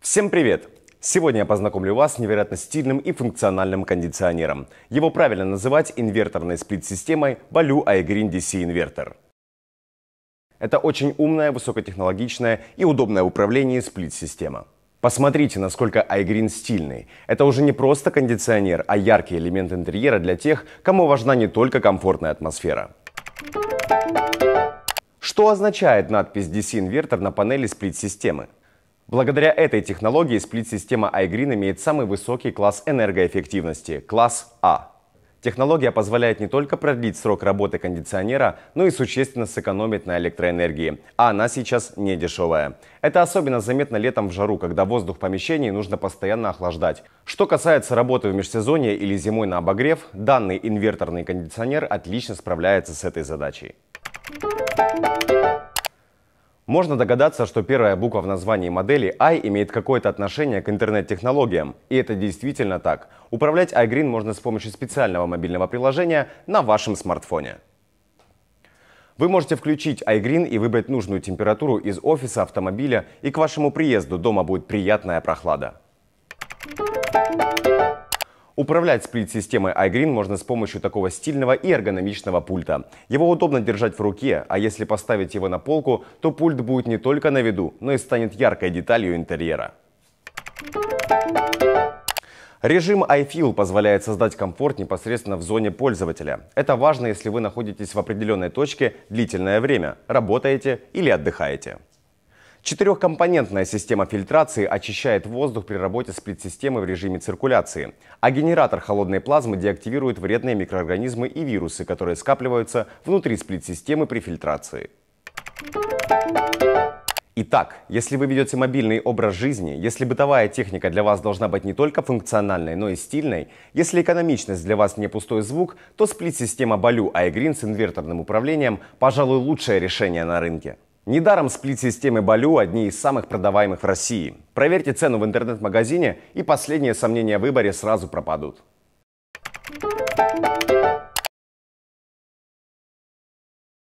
Всем привет! Сегодня я познакомлю вас с невероятно стильным и функциональным кондиционером. Его правильно называть инверторной сплит-системой Baloo iGreen DC Inverter. Это очень умная, высокотехнологичная и удобная в управлении сплит-система. Посмотрите, насколько iGreen стильный. Это уже не просто кондиционер, а яркий элемент интерьера для тех, кому важна не только комфортная атмосфера. Что означает надпись DC-инвертор на панели сплит-системы? Благодаря этой технологии сплит-система iGreen имеет самый высокий класс энергоэффективности – класс А. Технология позволяет не только продлить срок работы кондиционера, но и существенно сэкономить на электроэнергии. А она сейчас не дешевая. Это особенно заметно летом в жару, когда воздух в помещении нужно постоянно охлаждать. Что касается работы в межсезонье или зимой на обогрев, данный инверторный кондиционер отлично справляется с этой задачей. Можно догадаться, что первая буква в названии модели i имеет какое-то отношение к интернет-технологиям. И это действительно так. Управлять iGreen можно с помощью специального мобильного приложения на вашем смартфоне. Вы можете включить iGreen и выбрать нужную температуру из офиса, автомобиля, и к вашему приезду дома будет приятная прохлада. Управлять сплит-системой iGreen можно с помощью такого стильного и эргономичного пульта. Его удобно держать в руке, а если поставить его на полку, то пульт будет не только на виду, но и станет яркой деталью интерьера. Режим iFeel позволяет создать комфорт непосредственно в зоне пользователя. Это важно, если вы находитесь в определенной точке длительное время, работаете или отдыхаете. Четырехкомпонентная система фильтрации очищает воздух при работе сплит-системы в режиме циркуляции, а генератор холодной плазмы деактивирует вредные микроорганизмы и вирусы, которые скапливаются внутри сплит-системы при фильтрации. Итак, если вы ведете мобильный образ жизни, если бытовая техника для вас должна быть не только функциональной, но и стильной, если экономичность для вас не пустой звук, то сплит-система Baloo iGreen с инверторным управлением – пожалуй, лучшее решение на рынке. Недаром сплит-системы Балю одни из самых продаваемых в России. Проверьте цену в интернет-магазине, и последние сомнения в выборе сразу пропадут.